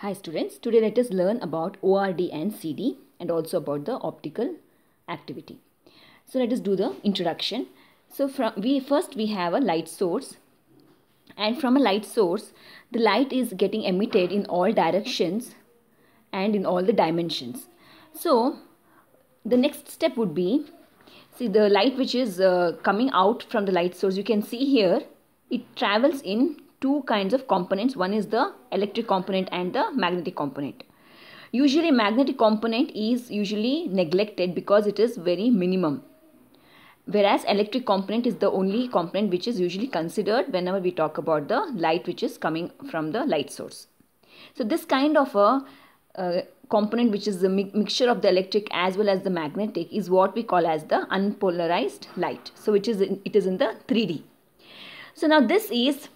Hi students, today let us learn about ORD and CD and also about the optical activity. So let us do the introduction. So from we first we have a light source and from a light source the light is getting emitted in all directions and in all the dimensions. So the next step would be see the light which is uh, coming out from the light source you can see here it travels in two kinds of components. One is the electric component and the magnetic component. Usually magnetic component is usually neglected because it is very minimum. Whereas electric component is the only component which is usually considered whenever we talk about the light which is coming from the light source. So this kind of a uh, component which is the mi mixture of the electric as well as the magnetic is what we call as the unpolarized light. So it is in, it is in the 3D. So now this is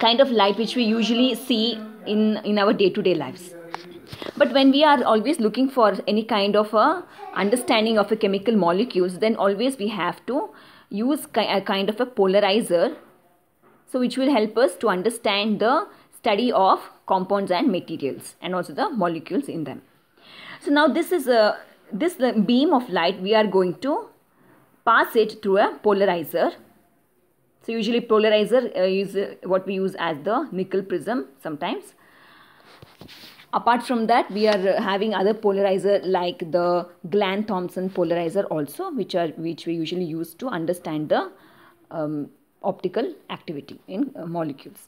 kind of light which we usually see in, in our day-to-day lives. But when we are always looking for any kind of a understanding of a chemical molecules, then always we have to use a kind of a polarizer. So which will help us to understand the study of compounds and materials and also the molecules in them. So now this is a, this beam of light we are going to pass it through a polarizer so usually polarizer uh, is uh, what we use as the nickel prism sometimes. Apart from that, we are uh, having other polarizer like the Glan-Thompson polarizer also, which are which we usually use to understand the um, optical activity in uh, molecules.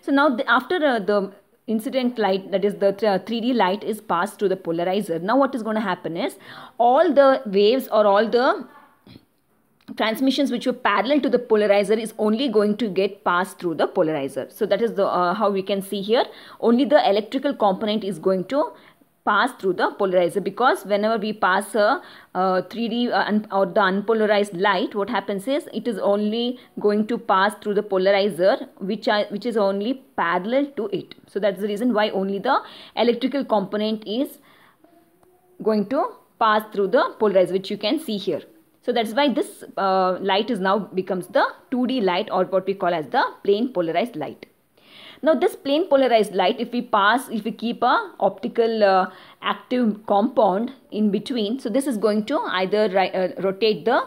So now the, after uh, the incident light that is the 3d uh, light is passed to the polarizer now what is going to happen is all the waves or all the transmissions which were parallel to the polarizer is only going to get passed through the polarizer. So that is the, uh, how we can see here. Only the electrical component is going to pass through the polarizer because whenever we pass a uh, 3D uh, or the unpolarized light, what happens is it is only going to pass through the polarizer which, which is only parallel to it. So that's the reason why only the electrical component is going to pass through the polarizer which you can see here. So that's why this uh, light is now becomes the 2D light or what we call as the plane polarized light. Now this plane polarized light if we pass, if we keep a optical uh, active compound in between, so this is going to either uh, rotate the uh,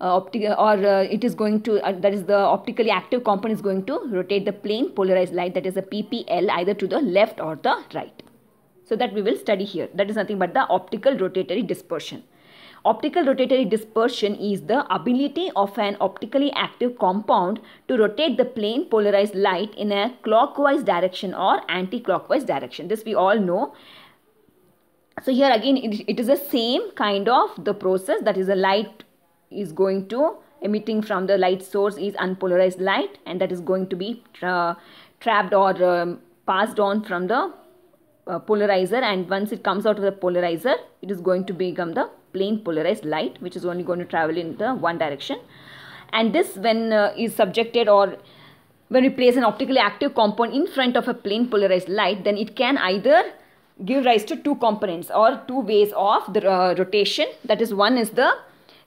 optical uh, or uh, it is going to, uh, that is the optically active component is going to rotate the plane polarized light that is a PPL either to the left or the right. So that we will study here. That is nothing but the optical rotatory dispersion. Optical rotatory dispersion is the ability of an optically active compound to rotate the plane polarized light in a clockwise direction or anti-clockwise direction. This we all know. So here again it, it is the same kind of the process that is the light is going to emitting from the light source is unpolarized light and that is going to be tra trapped or um, passed on from the uh, polarizer and once it comes out of the polarizer it is going to become the plain polarized light which is only going to travel in the one direction and this when uh, is subjected or when we place an optically active compound in front of a plain polarized light then it can either give rise to two components or two ways of the uh, rotation that is one is the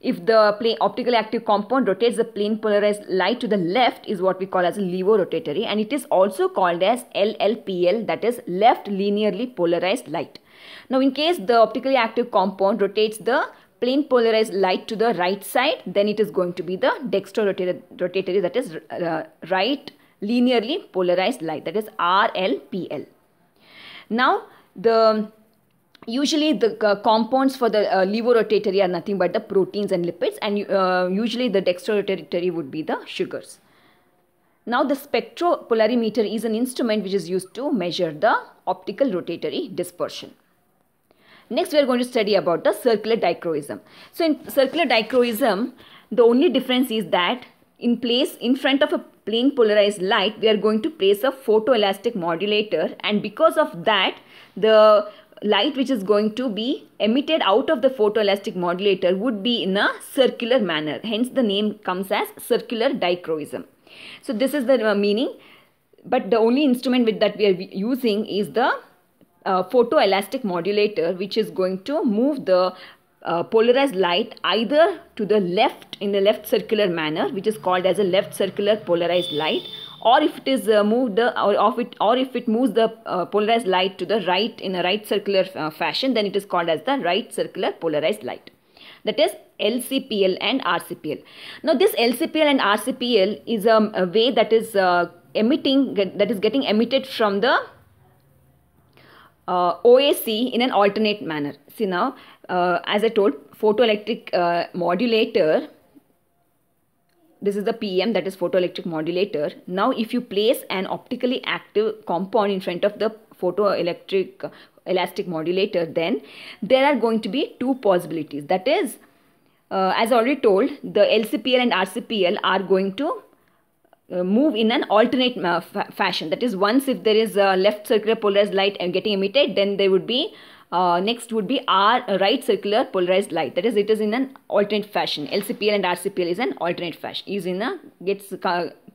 if the plane optically active compound rotates the plane polarized light to the left is what we call as a levorotatory and it is also called as LLPL that is left linearly polarized light. Now in case the optically active compound rotates the plane polarized light to the right side then it is going to be the dextrorotatory that is uh, right linearly polarized light that is RLPL. Now the usually the uh, compounds for the uh, levorotatory are nothing but the proteins and lipids and uh, usually the dextrorotatory would be the sugars. Now the spectropolarimeter is an instrument which is used to measure the optical rotatory dispersion. Next, we are going to study about the circular dichroism. So, in circular dichroism, the only difference is that in place, in front of a plane polarized light, we are going to place a photoelastic modulator and because of that, the light which is going to be emitted out of the photoelastic modulator would be in a circular manner. Hence, the name comes as circular dichroism. So, this is the uh, meaning. But the only instrument with that we are using is the photoelastic modulator which is going to move the uh, polarized light either to the left in the left circular manner which is called as a left circular polarized light or if it is uh, moved the, or, of it, or if it moves the uh, polarized light to the right in a right circular uh, fashion then it is called as the right circular polarized light that is LCPL and RCPL. Now this LCPL and RCPL is um, a way that is uh, emitting that is getting emitted from the uh, OAC in an alternate manner. See now, uh, as I told, photoelectric uh, modulator, this is the PM that is photoelectric modulator. Now if you place an optically active compound in front of the photoelectric uh, elastic modulator, then there are going to be two possibilities. That is, uh, as already told, the LCPL and RCPL are going to uh, move in an alternate uh, fa fashion. That is, once if there is a left circular polarized light getting emitted, then there would be uh, next would be R right circular polarized light. That is, it is in an alternate fashion. LCPL and RCPL is an alternate fashion. Is in a gets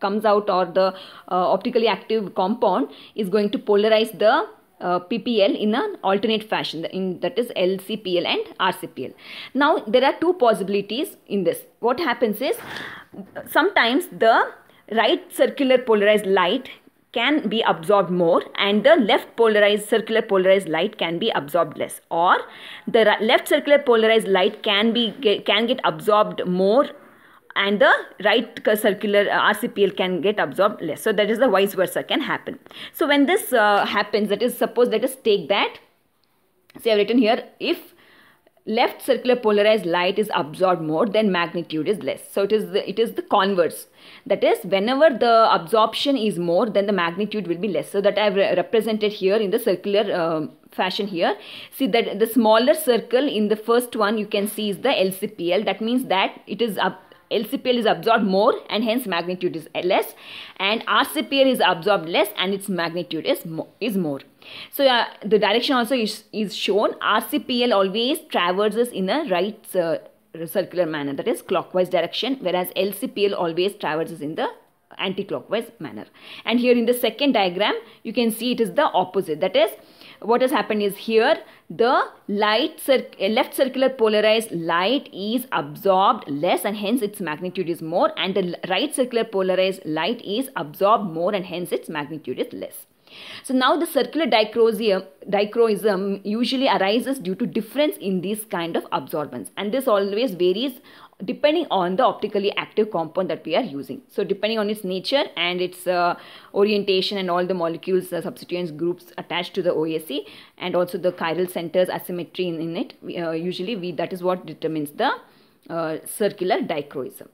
comes out or the uh, optically active compound is going to polarize the uh, PPL in an alternate fashion in, that is LCPL and RCPL. Now there are two possibilities in this. What happens is sometimes the right circular polarized light can be absorbed more and the left polarized circular polarized light can be absorbed less or the left circular polarized light can be can get absorbed more and the right circular uh, RCPL can get absorbed less. So that is the vice versa can happen. So when this uh, happens, that is suppose let us take that. See, I've written here if left circular polarized light is absorbed more then magnitude is less so it is the, it is the converse that is whenever the absorption is more then the magnitude will be less so that i have re represented here in the circular um, fashion here see that the smaller circle in the first one you can see is the lcpl that means that it is up LCPL is absorbed more and hence magnitude is less and RCPL is absorbed less and its magnitude is, mo is more. So uh, the direction also is, is shown. RCPL always traverses in a right uh, circular manner that is clockwise direction whereas LCPL always traverses in the anti-clockwise manner. And here in the second diagram you can see it is the opposite that is what has happened is here the light cir uh, left circular polarized light is absorbed less and hence its magnitude is more and the right circular polarized light is absorbed more and hence its magnitude is less. So now the circular dichroism usually arises due to difference in this kind of absorbance and this always varies depending on the optically active compound that we are using. So depending on its nature and its uh, orientation and all the molecules, the uh, substituents, groups attached to the OAC and also the chiral centers asymmetry in, in it, uh, usually we, that is what determines the uh, circular dichroism.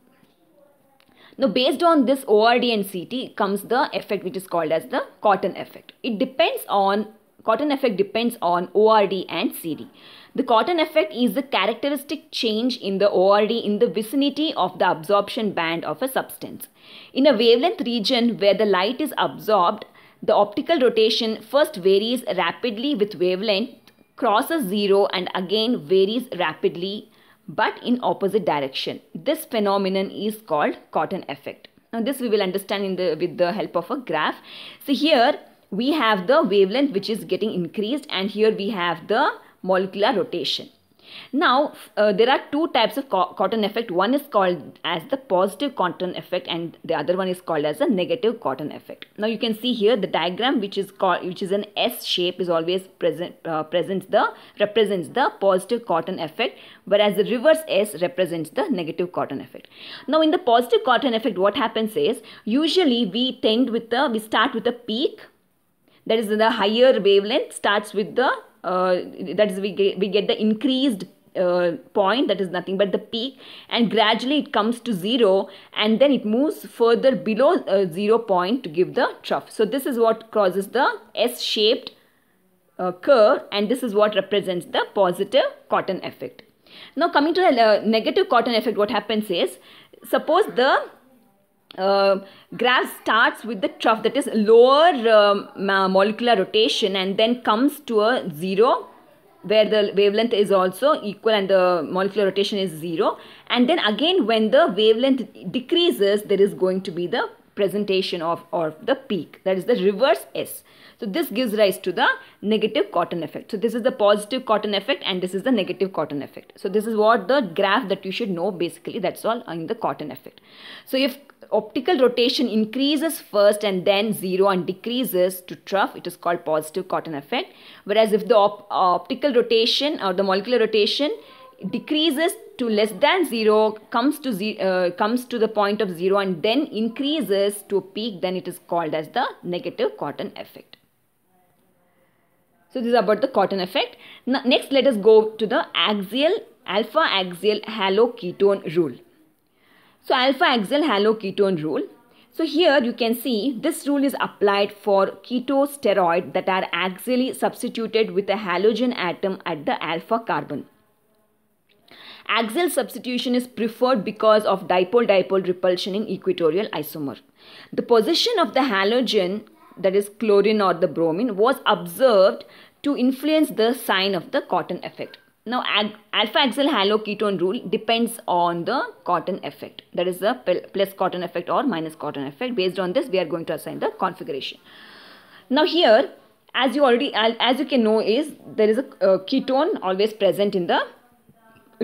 Now based on this ORD and CT comes the effect which is called as the cotton effect. It depends on cotton effect depends on ORD and CD. The cotton effect is the characteristic change in the ORD in the vicinity of the absorption band of a substance. In a wavelength region where the light is absorbed, the optical rotation first varies rapidly with wavelength, crosses zero and again varies rapidly but in opposite direction. This phenomenon is called cotton effect. Now this we will understand in the, with the help of a graph. So here we have the wavelength which is getting increased and here we have the molecular rotation. Now, uh, there are two types of co cotton effect. One is called as the positive cotton effect and the other one is called as the negative cotton effect. Now, you can see here the diagram which is called which is an S shape is always present uh, presents the represents the positive cotton effect whereas the reverse S represents the negative cotton effect. Now, in the positive cotton effect what happens is usually we tend with the we start with a peak that is the higher wavelength starts with the uh, that is we get, we get the increased uh, point that is nothing but the peak and gradually it comes to zero and then it moves further below uh, zero point to give the trough. So this is what causes the S-shaped uh, curve and this is what represents the positive cotton effect. Now coming to the uh, negative cotton effect what happens is suppose the uh, grass starts with the trough that is lower um, molecular rotation and then comes to a zero where the wavelength is also equal and the molecular rotation is zero and then again when the wavelength decreases there is going to be the presentation of or the peak that is the reverse s so this gives rise to the negative cotton effect so this is the positive cotton effect and this is the negative cotton effect so this is what the graph that you should know basically that's all in the cotton effect so if optical rotation increases first and then zero and decreases to trough, it is called positive cotton effect. Whereas if the op uh, optical rotation or the molecular rotation decreases to less than zero, comes to ze uh, comes to the point of zero and then increases to a peak, then it is called as the negative cotton effect. So this is about the cotton effect. Now, next, let us go to the axial alpha axial haloketone rule. So alpha halo haloketone rule. So here you can see this rule is applied for ketosteroid that are axially substituted with a halogen atom at the alpha carbon. Axial substitution is preferred because of dipole-dipole repulsion in equatorial isomer. The position of the halogen that is chlorine or the bromine was observed to influence the sign of the cotton effect. Now alpha halo haloketone rule depends on the cotton effect that is the plus cotton effect or minus cotton effect based on this we are going to assign the configuration. Now here as you already as you can know is there is a uh, ketone always present in the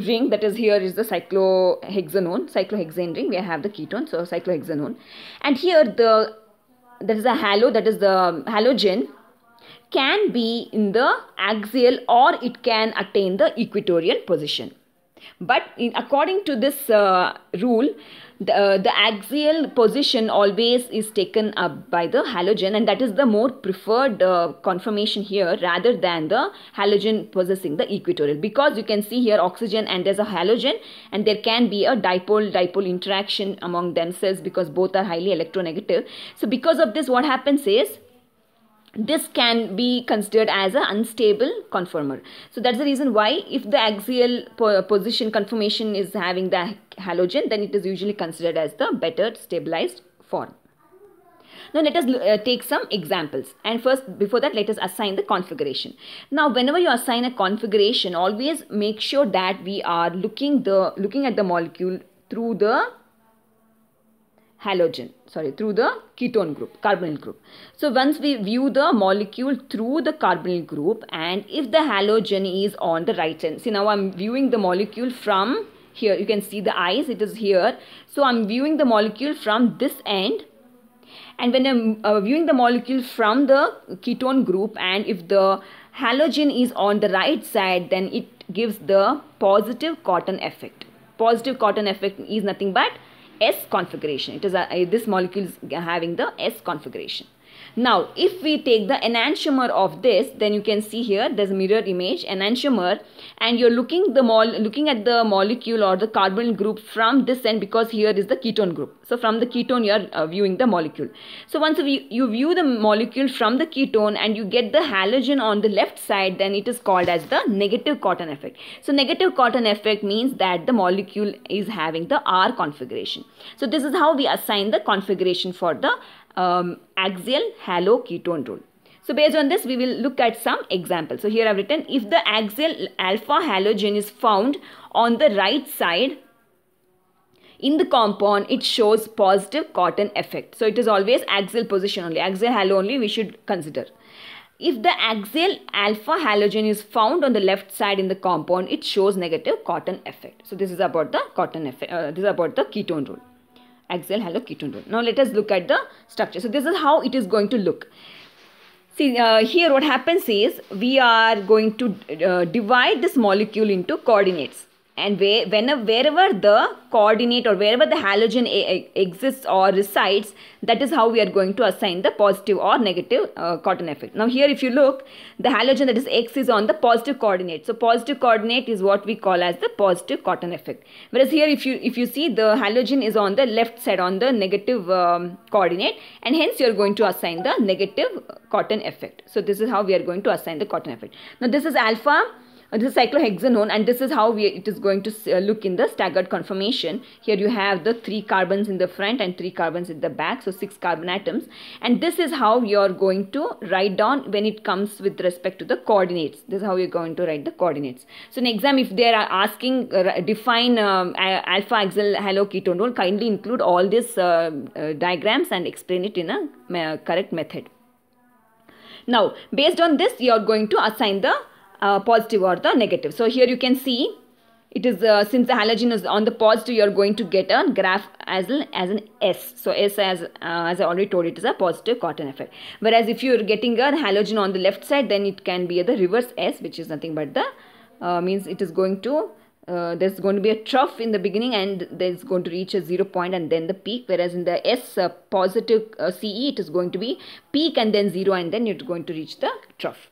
ring that is here is the cyclohexanone cyclohexane ring we have the ketone so cyclohexanone and here the there is a halo that is the halogen can be in the axial or it can attain the equatorial position. But in, according to this uh, rule, the, uh, the axial position always is taken up by the halogen and that is the more preferred uh, conformation here rather than the halogen possessing the equatorial because you can see here oxygen and there's a halogen and there can be a dipole-dipole interaction among themselves because both are highly electronegative. So because of this what happens is this can be considered as an unstable conformer. So that's the reason why if the axial position conformation is having the halogen, then it is usually considered as the better stabilized form. Now let us uh, take some examples and first before that let us assign the configuration. Now whenever you assign a configuration always make sure that we are looking the looking at the molecule through the halogen sorry through the ketone group carbonyl group so once we view the molecule through the carbonyl group and if the halogen is on the right hand see now i'm viewing the molecule from here you can see the eyes it is here so i'm viewing the molecule from this end and when i'm uh, viewing the molecule from the ketone group and if the halogen is on the right side then it gives the positive cotton effect positive cotton effect is nothing but S configuration. It is a, uh, this molecule is having the S configuration. Now, if we take the enantiomer of this, then you can see here there's a mirror image enantiomer, and you're looking the looking at the molecule or the carbon group from this end because here is the ketone group. So from the ketone you are uh, viewing the molecule. So once we, you view the molecule from the ketone and you get the halogen on the left side then it is called as the negative cotton effect. So negative cotton effect means that the molecule is having the R configuration. So this is how we assign the configuration for the um, axial ketone rule. So based on this, we will look at some examples. So here I've written, if the axial alpha halogen is found on the right side in the compound it shows positive cotton effect. So it is always axial position only, axial halo only we should consider. If the axial alpha halogen is found on the left side in the compound, it shows negative cotton effect. So this is about the cotton effect, uh, this is about the ketone rule, axial ketone rule. Now let us look at the structure. So this is how it is going to look. See uh, here what happens is we are going to uh, divide this molecule into coordinates and where, whenever wherever the coordinate or wherever the halogen exists or resides that is how we are going to assign the positive or negative uh, cotton effect now here if you look the halogen that is x is on the positive coordinate so positive coordinate is what we call as the positive cotton effect whereas here if you if you see the halogen is on the left side on the negative um, coordinate and hence you are going to assign the negative uh, cotton effect so this is how we are going to assign the cotton effect now this is alpha uh, this is cyclohexanone and this is how we, it is going to uh, look in the staggered conformation. Here you have the three carbons in the front and three carbons in the back, so six carbon atoms. And this is how you are going to write down when it comes with respect to the coordinates. This is how you're going to write the coordinates. So in exam, if they are asking, uh, define um, alpha halo ketone, rule, kindly include all these uh, uh, diagrams and explain it in a uh, correct method. Now, based on this, you are going to assign the uh, positive or the negative. So here you can see it is uh, since the halogen is on the positive you are going to get a graph as, as an S. So S as, uh, as I already told it is a positive cotton effect. Whereas if you are getting a halogen on the left side then it can be the reverse S which is nothing but the uh, means it is going to uh, there's going to be a trough in the beginning and there's going to reach a zero point and then the peak whereas in the S uh, positive uh, CE it is going to be peak and then zero and then it's going to reach the trough.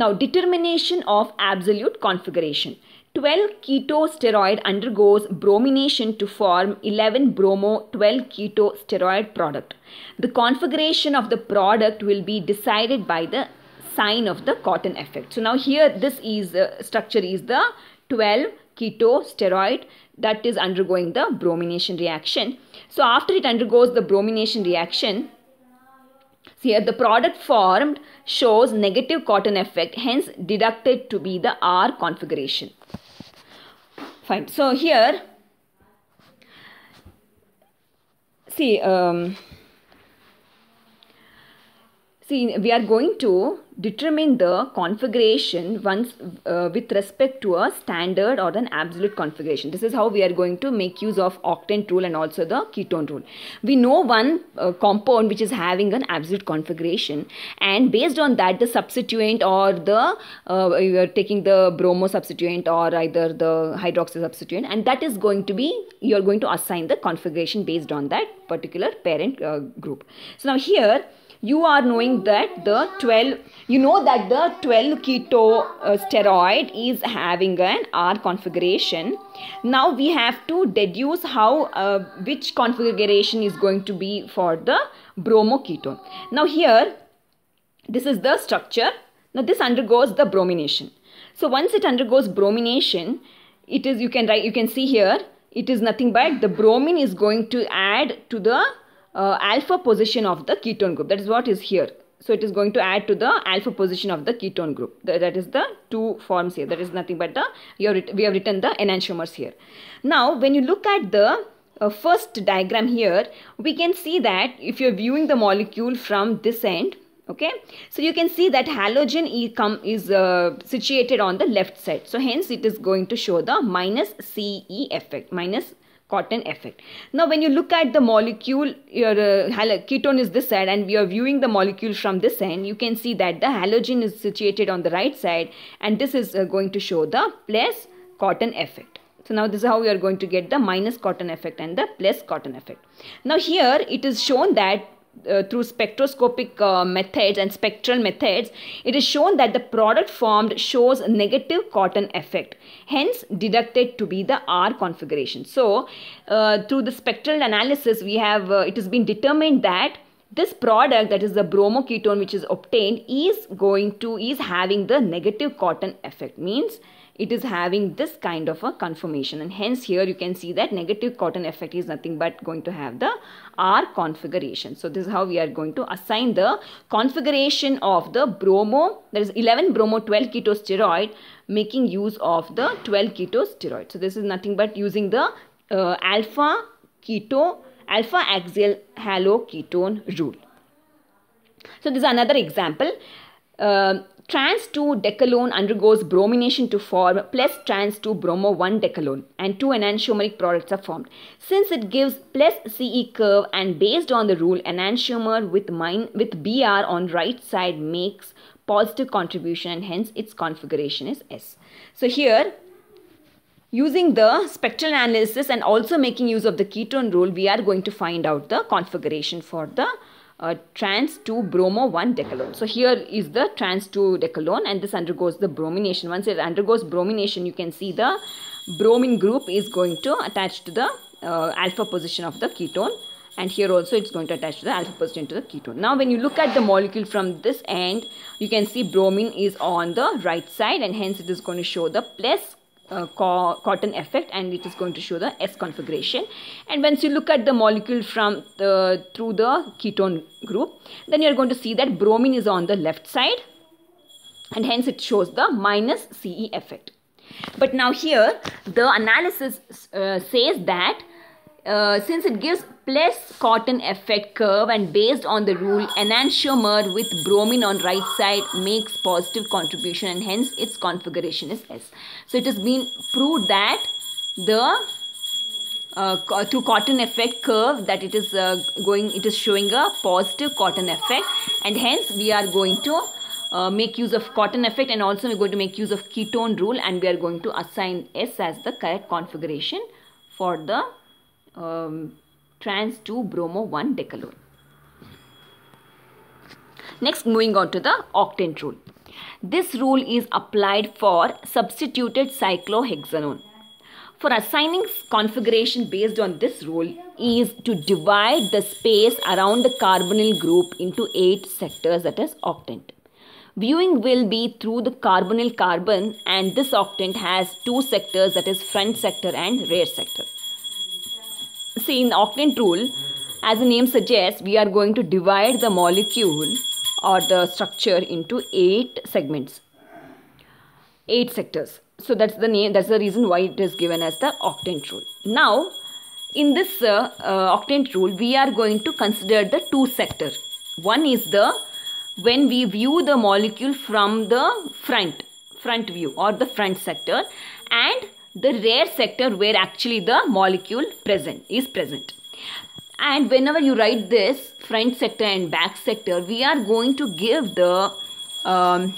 Now determination of absolute configuration. 12 keto steroid undergoes bromination to form 11 bromo 12 keto steroid product. The configuration of the product will be decided by the sign of the cotton effect. So now here this is uh, structure is the 12 keto steroid that is undergoing the bromination reaction. So after it undergoes the bromination reaction, here uh, the product formed shows negative cotton effect hence deducted to be the R configuration. Fine. So here see um, See, we are going to determine the configuration once uh, with respect to a standard or an absolute configuration. This is how we are going to make use of octane rule and also the ketone rule. We know one uh, compound which is having an absolute configuration and based on that the substituent or the uh, you are taking the bromo substituent or either the hydroxy substituent and that is going to be you are going to assign the configuration based on that particular parent uh, group. So now here you are knowing that the 12 you know that the 12 keto uh, steroid is having an r configuration now we have to deduce how uh, which configuration is going to be for the bromo ketone now here this is the structure now this undergoes the bromination so once it undergoes bromination it is you can write you can see here it is nothing but the bromine is going to add to the uh, alpha position of the ketone group. That is what is here. So it is going to add to the alpha position of the ketone group. The, that is the two forms here. That is nothing but the, have, we have written the enantiomers here. Now when you look at the uh, first diagram here, we can see that if you're viewing the molecule from this end, okay so you can see that halogen e come is uh, situated on the left side so hence it is going to show the minus ce effect minus cotton effect. Now when you look at the molecule, your uh, ketone is this side and we are viewing the molecule from this end, you can see that the halogen is situated on the right side and this is uh, going to show the plus cotton effect. So now this is how we are going to get the minus cotton effect and the plus cotton effect. Now here it is shown that uh, through spectroscopic uh, methods and spectral methods, it is shown that the product formed shows negative cotton effect hence deducted to be the R configuration. So uh, through the spectral analysis we have uh, it has been determined that this product that is the bromoketone which is obtained is going to is having the negative cotton effect means it is having this kind of a conformation and hence here you can see that negative cotton effect is nothing but going to have the R configuration. So this is how we are going to assign the configuration of the bromo theres 11 bromo 12 12-ketosteroid making use of the 12 keto steroid. So this is nothing but using the uh, alpha keto, alpha axial haloketone rule. So this is another example. Uh, trans 2 decalone undergoes bromination to form plus trans 2 bromo 1 decalone and two enantiomeric products are formed. Since it gives plus CE curve and based on the rule enantiomer with mine with BR on right side makes positive contribution and hence its configuration is S. So here using the spectral analysis and also making use of the ketone rule we are going to find out the configuration for the uh, trans 2 bromo 1 decalone. So here is the trans 2 decalone and this undergoes the bromination. Once it undergoes bromination you can see the bromine group is going to attach to the uh, alpha position of the ketone and here also it's going to attach to the alpha position to the ketone. Now when you look at the molecule from this end, you can see bromine is on the right side and hence it is going to show the plus uh, cotton effect and it is going to show the S configuration and once you look at the molecule from the through the ketone group then you are going to see that bromine is on the left side and hence it shows the minus CE effect but now here the analysis uh, says that uh, since it gives plus cotton effect curve and based on the rule enantiomer with bromine on right side makes positive contribution and hence its configuration is S. So it has been proved that the uh, through cotton effect curve that it is uh, going it is showing a positive cotton effect and hence we are going to uh, make use of cotton effect and also we're going to make use of ketone rule and we are going to assign S as the correct configuration for the um, trans 2 bromo 1 decalone. Next, moving on to the octant rule. This rule is applied for substituted cyclohexanone. For assigning configuration based on this rule is to divide the space around the carbonyl group into 8 sectors that is octant. Viewing will be through the carbonyl carbon and this octant has two sectors that is front sector and rear sector see in octant rule, as the name suggests, we are going to divide the molecule or the structure into eight segments, eight sectors. So that's the name, that's the reason why it is given as the octant rule. Now, in this uh, uh, octant rule, we are going to consider the two sector. One is the when we view the molecule from the front, front view or the front sector and the rare sector where actually the molecule present is present and whenever you write this front sector and back sector we are going to give the um,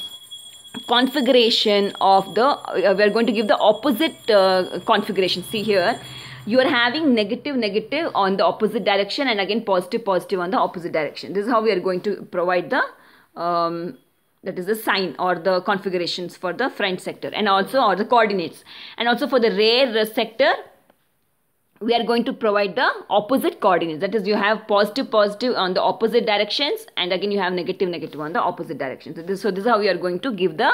configuration of the uh, we are going to give the opposite uh, configuration see here you are having negative negative on the opposite direction and again positive positive on the opposite direction this is how we are going to provide the um, that is the sign or the configurations for the front sector and also or the coordinates and also for the rear sector we are going to provide the opposite coordinates that is you have positive positive on the opposite directions and again you have negative negative on the opposite directions so this, so this is how we are going to give the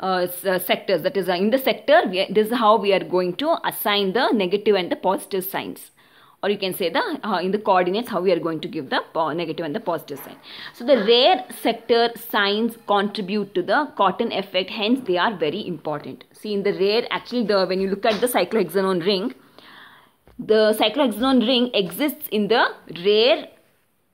uh, uh sectors that is uh, in the sector we, this is how we are going to assign the negative and the positive signs or you can say the uh, in the coordinates how we are going to give the negative and the positive sign so the rare sector signs contribute to the cotton effect hence they are very important see in the rare actually the when you look at the cyclohexanone ring the cyclohexanone ring exists in the rare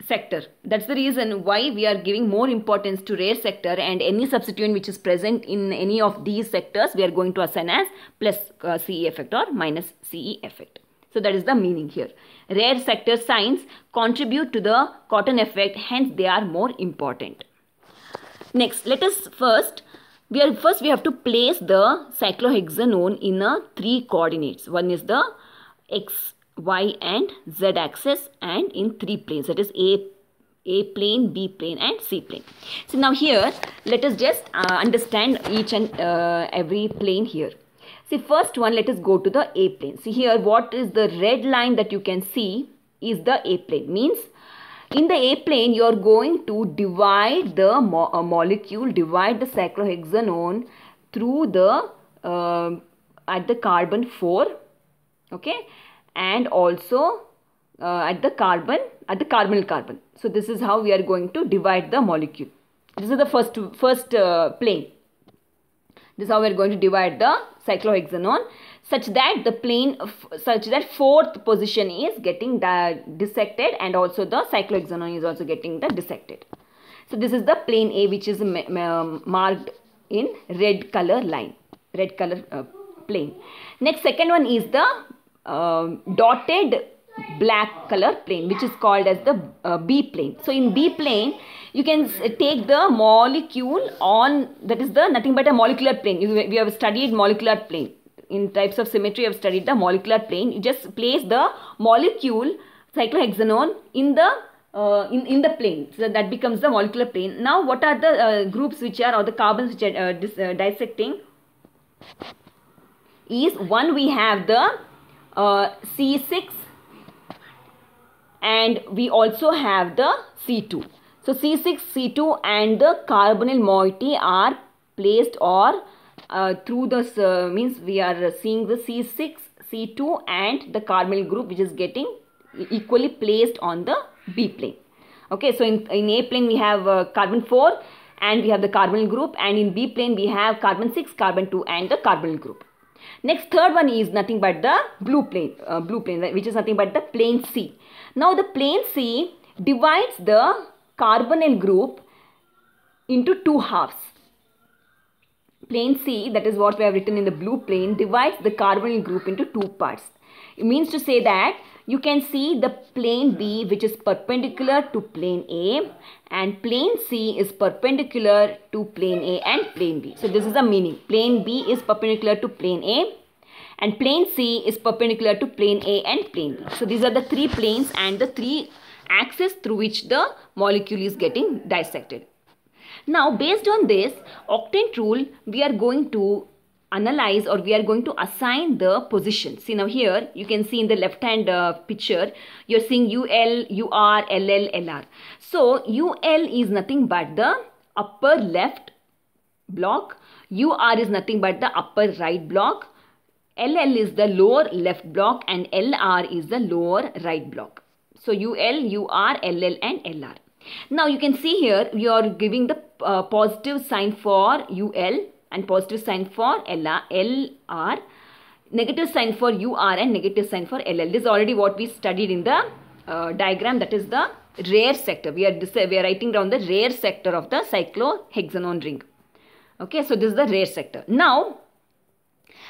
sector that's the reason why we are giving more importance to rare sector and any substituent which is present in any of these sectors we are going to assign as plus uh, ce effect or minus ce effect so that is the meaning here. Rare sector signs contribute to the cotton effect, hence they are more important. Next, let us first we are first we have to place the cyclohexanone in a three coordinates. One is the x, y, and z axis, and in three planes. That is a a plane, B plane and C plane. So now here let us just uh, understand each and uh, every plane here. See first one let us go to the A plane. See here what is the red line that you can see is the A plane means in the A plane you are going to divide the mo uh, molecule divide the cyclohexanone through the uh, at the carbon 4 okay and also uh, at the carbon at the carbonyl carbon so this is how we are going to divide the molecule this is the first first uh, plane this is how we are going to divide the cyclohexanone such that the plane such that fourth position is getting dissected and also the cyclohexanone is also getting the dissected. So this is the plane A which is marked in red color line, red color uh, plane. Next second one is the uh, dotted black color plane which is called as the uh, B plane. So in B plane you can take the molecule on that is the nothing but a molecular plane. We have studied molecular plane. In types of symmetry We have studied the molecular plane. You just place the molecule cyclohexanone in the uh, in, in the plane. So that becomes the molecular plane. Now what are the uh, groups which are or the carbons which are uh, dis uh, dissecting is one we have the uh, C6 and we also have the C2. So C6, C2 and the carbonyl moiety are placed or uh, through the uh, means we are seeing the C6, C2 and the carbonyl group which is getting equally placed on the B plane. Okay, so in, in A plane we have uh, carbon 4 and we have the carbonyl group and in B plane we have carbon 6, carbon 2 and the carbonyl group. Next third one is nothing but the blue plane, uh, blue plane which is nothing but the plane C. Now the plane C divides the carbonyl group into two halves. Plane C, that is what we have written in the blue plane, divides the carbonyl group into two parts. It means to say that you can see the plane B which is perpendicular to plane A and plane C is perpendicular to plane A and plane B. So this is the meaning. Plane B is perpendicular to plane A and plane C is perpendicular to plane A and plane B. So these are the three planes and the three axes through which the molecule is getting dissected. Now based on this octant rule we are going to analyze or we are going to assign the position. See now here you can see in the left hand uh, picture you're seeing UL, UR, LL, LR. So UL is nothing but the upper left block, UR is nothing but the upper right block, LL is the lower left block and LR is the lower right block. So UL, UR, LL and LR. Now you can see here we are giving the uh, positive sign for UL and positive sign for LR, LR, negative sign for UR and negative sign for LL. This is already what we studied in the uh, diagram that is the rare sector. We are, we are writing down the rare sector of the cyclohexanone ring. Okay, so this is the rare sector. Now,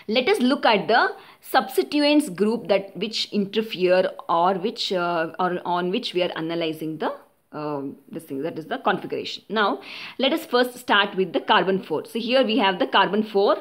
let us look at the substituents group that which interfere or which uh, or on which we are analyzing the um, this thing that is the configuration. Now let us first start with the carbon 4. So here we have the carbon 4.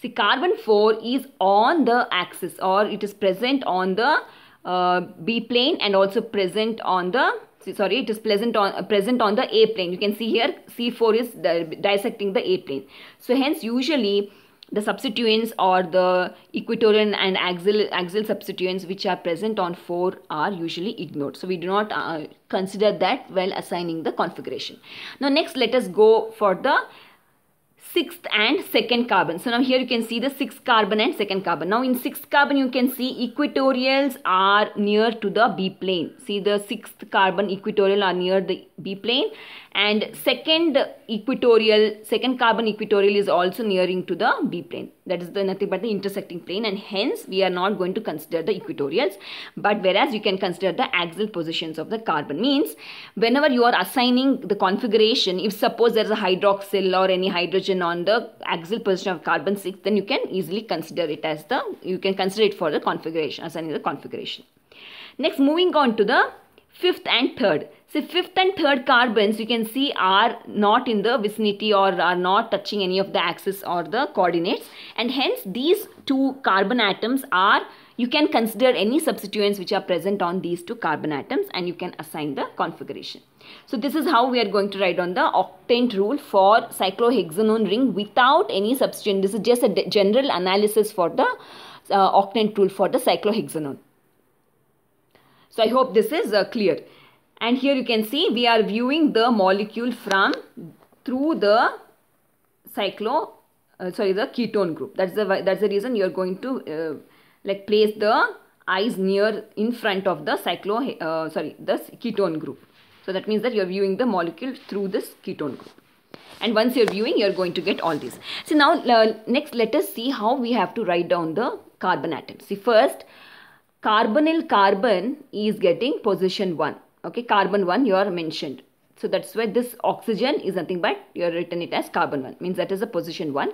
See carbon 4 is on the axis or it is present on the uh, B plane and also present on the sorry it is present on uh, present on the A plane. You can see here C4 is the, dissecting the A plane. So hence usually the substituents or the equatorial and axial, axial substituents which are present on 4 are usually ignored. So we do not uh, consider that while assigning the configuration. Now next let us go for the sixth and second carbon. So now here you can see the sixth carbon and second carbon. Now in sixth carbon you can see equatorials are near to the B plane. See the sixth carbon equatorial are near the B plane and second equatorial, second carbon equatorial is also nearing to the B plane. That is the nothing but the intersecting plane and hence we are not going to consider the equatorials. But whereas you can consider the axial positions of the carbon means whenever you are assigning the configuration, if suppose there is a hydroxyl or any hydrogen on the axial position of carbon 6, then you can easily consider it as the, you can consider it for the configuration, assigning the configuration. Next, moving on to the fifth and third. So fifth and third carbons you can see are not in the vicinity or are not touching any of the axis or the coordinates and hence these two carbon atoms are you can consider any substituents which are present on these two carbon atoms and you can assign the configuration. So this is how we are going to write on the octant rule for cyclohexanone ring without any substituent. This is just a general analysis for the uh, octant rule for the cyclohexanone. So I hope this is uh, clear and here you can see we are viewing the molecule from through the cyclo uh, sorry the ketone group that's the that's the reason you are going to uh, like place the eyes near in front of the cyclo uh, sorry the ketone group so that means that you are viewing the molecule through this ketone group and once you're viewing you're going to get all these so now uh, next let us see how we have to write down the carbon atoms see first carbonyl carbon is getting position 1 okay carbon 1 you are mentioned so that's why this oxygen is nothing but you are written it as carbon 1 means that is a position 1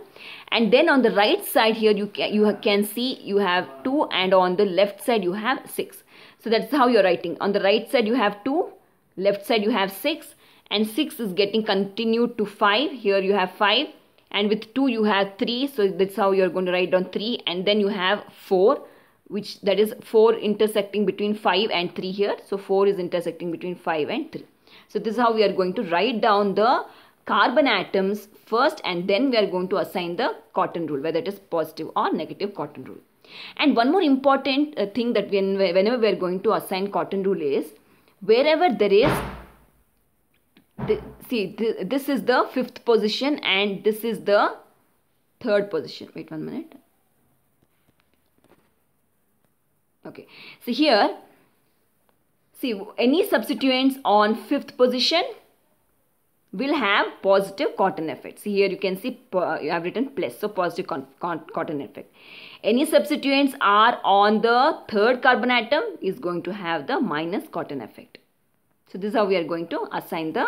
and then on the right side here you can, you can see you have 2 and on the left side you have 6 so that's how you're writing on the right side you have 2 left side you have 6 and 6 is getting continued to 5 here you have 5 and with 2 you have 3 so that's how you're going to write down 3 and then you have 4 which that is 4 intersecting between 5 and 3 here. So 4 is intersecting between 5 and 3. So this is how we are going to write down the carbon atoms first and then we are going to assign the cotton rule whether it is positive or negative cotton rule. And one more important uh, thing that when, whenever we are going to assign cotton rule is wherever there is the, see th this is the fifth position and this is the third position wait one minute Okay. So here, see any substituents on fifth position will have positive cotton effect. So here you can see uh, you have written plus. So positive cotton effect. Any substituents are on the third carbon atom is going to have the minus cotton effect. So this is how we are going to assign the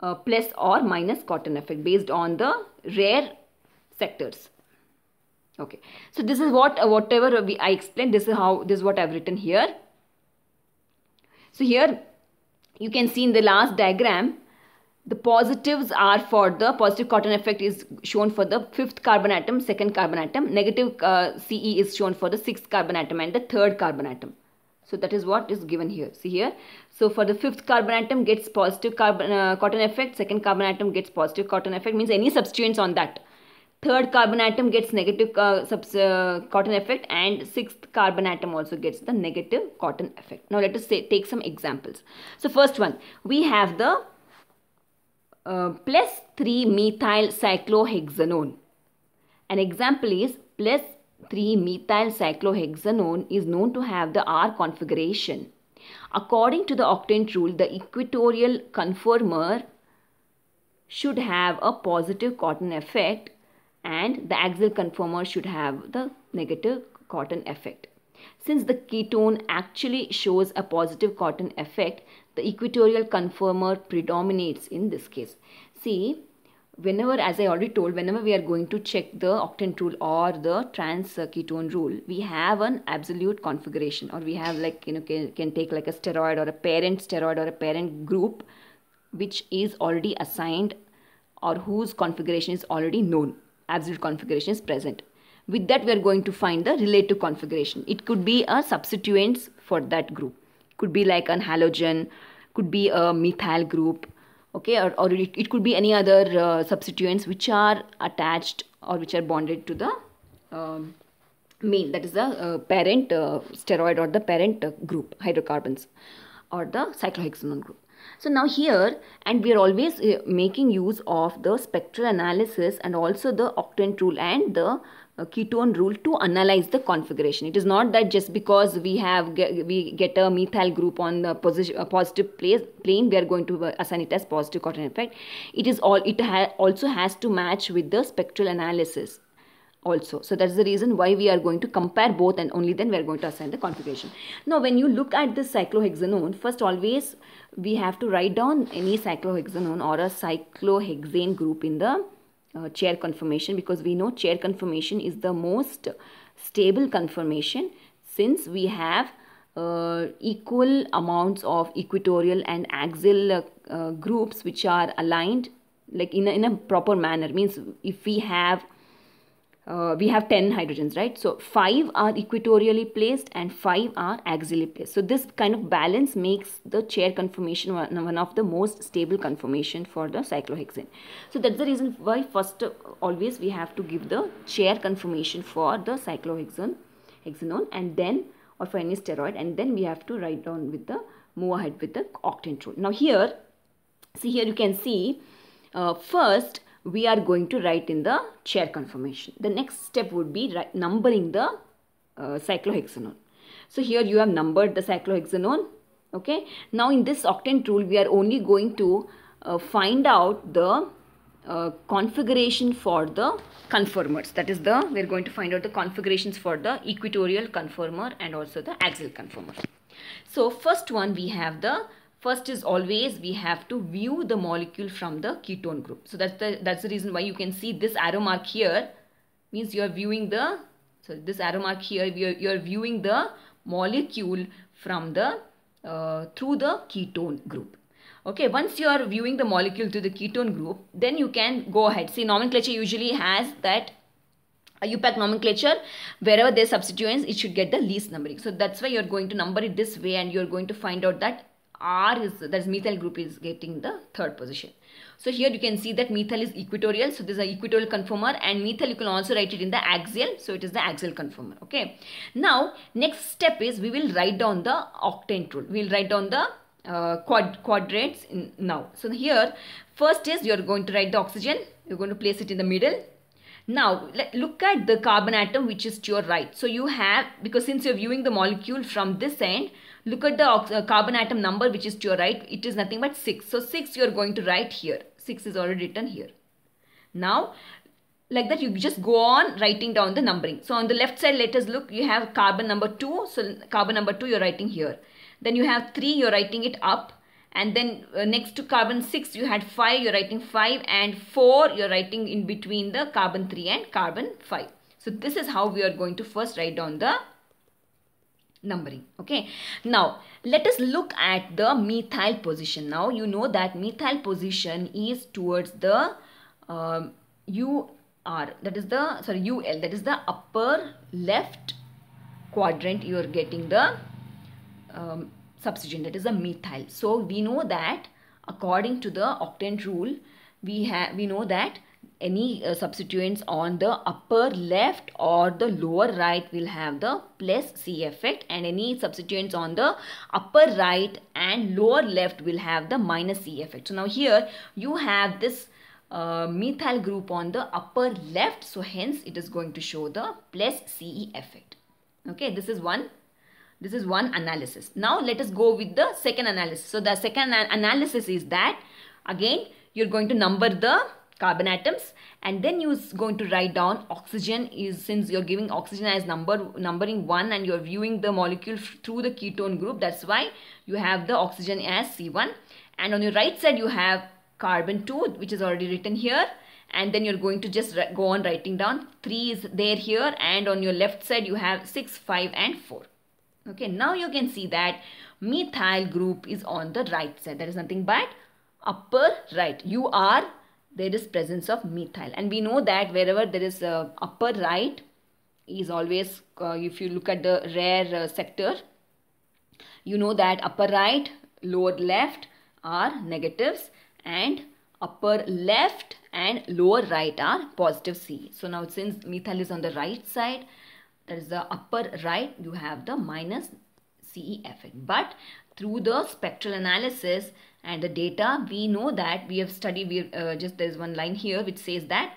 uh, plus or minus cotton effect based on the rare sectors okay so this is what uh, whatever we, i explained this is how this is what i've written here so here you can see in the last diagram the positives are for the positive cotton effect is shown for the fifth carbon atom second carbon atom negative uh, ce is shown for the sixth carbon atom and the third carbon atom so that is what is given here see here so for the fifth carbon atom gets positive carbon uh, cotton effect second carbon atom gets positive cotton effect means any substituents on that third carbon atom gets negative uh, subs, uh, cotton effect and sixth carbon atom also gets the negative cotton effect. Now let us say, take some examples. So first one, we have the uh, plus 3 methyl cyclohexanone. An example is plus 3 methyl cyclohexanone is known to have the R configuration. According to the octant rule, the equatorial conformer should have a positive cotton effect and the axial conformer should have the negative cotton effect. Since the ketone actually shows a positive cotton effect, the equatorial conformer predominates in this case. See, whenever, as I already told, whenever we are going to check the octant rule or the trans ketone rule, we have an absolute configuration or we have like, you know, can, can take like a steroid or a parent steroid or a parent group which is already assigned or whose configuration is already known absolute configuration is present. With that, we are going to find the relative configuration. It could be a substituents for that group. Could be like an halogen, could be a methyl group, okay, or, or it, it could be any other uh, substituents which are attached or which are bonded to the um, main, that is the uh, parent uh, steroid or the parent uh, group, hydrocarbons, or the cyclohexanone group. So now here and we are always uh, making use of the spectral analysis and also the octant rule and the uh, ketone rule to analyze the configuration. It is not that just because we have we get a methyl group on the position, positive place, plane, we are going to uh, assign it as positive cotton effect. It is all it ha also has to match with the spectral analysis also. So that's the reason why we are going to compare both and only then we are going to assign the configuration. Now when you look at this cyclohexanone, first always we have to write down any cyclohexanone or a cyclohexane group in the uh, chair conformation because we know chair conformation is the most stable conformation since we have uh, equal amounts of equatorial and axial uh, uh groups which are aligned like in a, in a proper manner means if we have uh, we have 10 hydrogens, right? So 5 are equatorially placed and 5 are axially placed. So this kind of balance makes the chair conformation one, one of the most stable conformation for the cyclohexane. So that's the reason why first uh, always we have to give the chair conformation for the cyclohexane hexanone and then or for any steroid and then we have to write down with the move ahead with the octant rule. Now here, see here you can see uh, first we are going to write in the chair conformation. The next step would be numbering the uh, cyclohexanone. So here you have numbered the cyclohexanone. Okay. Now in this octant rule, we are only going to uh, find out the uh, configuration for the conformers. That is the, we are going to find out the configurations for the equatorial conformer and also the axial conformer. So first one we have the First is always we have to view the molecule from the ketone group. So that's the, that's the reason why you can see this arrow mark here means you are viewing the, so this arrow mark here, you are, you are viewing the molecule from the, uh, through the ketone group. Okay, once you are viewing the molecule through the ketone group, then you can go ahead. See, nomenclature usually has that a UPAC nomenclature, wherever there's substituents, it should get the least numbering. So that's why you're going to number it this way and you're going to find out that R is, that is methyl group is getting the third position. So here you can see that methyl is equatorial. So this is an equatorial conformer and methyl you can also write it in the axial. So it is the axial conformer. Okay. Now next step is we will write down the octant rule. We will write down the uh, quad quadrants in, now. So here first is you are going to write the oxygen. You are going to place it in the middle. Now look at the carbon atom which is to your right. So you have because since you are viewing the molecule from this end. Look at the uh, carbon atom number which is to your right. It is nothing but 6. So 6 you are going to write here. 6 is already written here. Now like that you just go on writing down the numbering. So on the left side let us look you have carbon number 2. So carbon number 2 you are writing here. Then you have 3 you are writing it up and then uh, next to carbon 6 you had 5 you're writing 5 and 4 you're writing in between the carbon 3 and carbon 5 so this is how we are going to first write down the numbering okay now let us look at the methyl position now you know that methyl position is towards the um, ur that is the sorry ul that is the upper left quadrant you are getting the um, substituent that is the methyl so we know that according to the octant rule we have we know that any uh, substituents on the upper left or the lower right will have the plus C effect and any substituents on the upper right and lower left will have the minus C effect. So now here you have this uh, methyl group on the upper left so hence it is going to show the plus C effect. Okay this is one this is one analysis. Now let us go with the second analysis. So the second analysis is that again you're going to number the carbon atoms and then you're going to write down oxygen is since you're giving oxygen as number numbering one and you're viewing the molecule through the ketone group that's why you have the oxygen as C1 and on your right side you have carbon 2 which is already written here and then you're going to just go on writing down 3 is there here and on your left side you have 6 5 and 4 okay now you can see that methyl group is on the right side there is nothing but upper right you are there is presence of methyl and we know that wherever there is a upper right is always uh, if you look at the rare uh, sector you know that upper right lower left are negatives and upper left and lower right are positive C. So now since methyl is on the right side, that is the upper right, you have the minus CE effect. But through the spectral analysis, and the data we know that we have studied we uh, just there's one line here which says that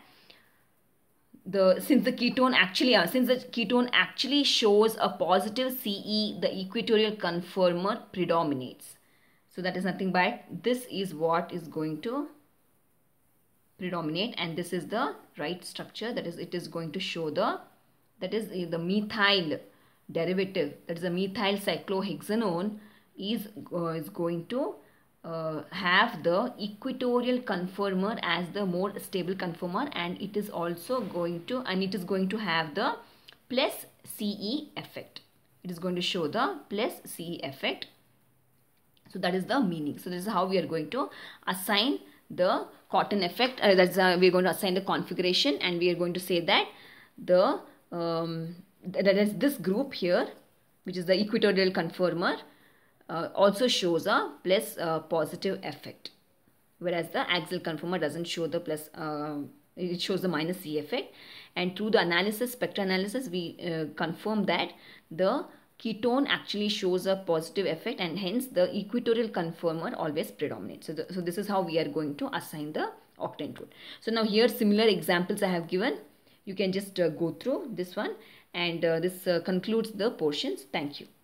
the since the ketone actually uh, since the ketone actually shows a positive CE the equatorial conformer predominates so that is nothing but this is what is going to predominate and this is the right structure that is it is going to show the that is eh, the methyl derivative that is a methyl cyclohexanone is uh, is going to uh, have the equatorial conformer as the more stable conformer and it is also going to and it is going to have the plus CE effect. It is going to show the plus CE effect. So that is the meaning. So this is how we are going to assign the cotton effect. Uh, that's uh, we are going to assign the configuration and we are going to say that the um, that is this group here which is the equatorial conformer uh, also shows a plus uh, positive effect whereas the axial conformer doesn't show the plus uh, it shows the minus c effect and through the analysis spectra analysis we uh, confirm that the ketone actually shows a positive effect and hence the equatorial conformer always predominates so, the, so this is how we are going to assign the octane rule so now here similar examples i have given you can just uh, go through this one and uh, this concludes the portions thank you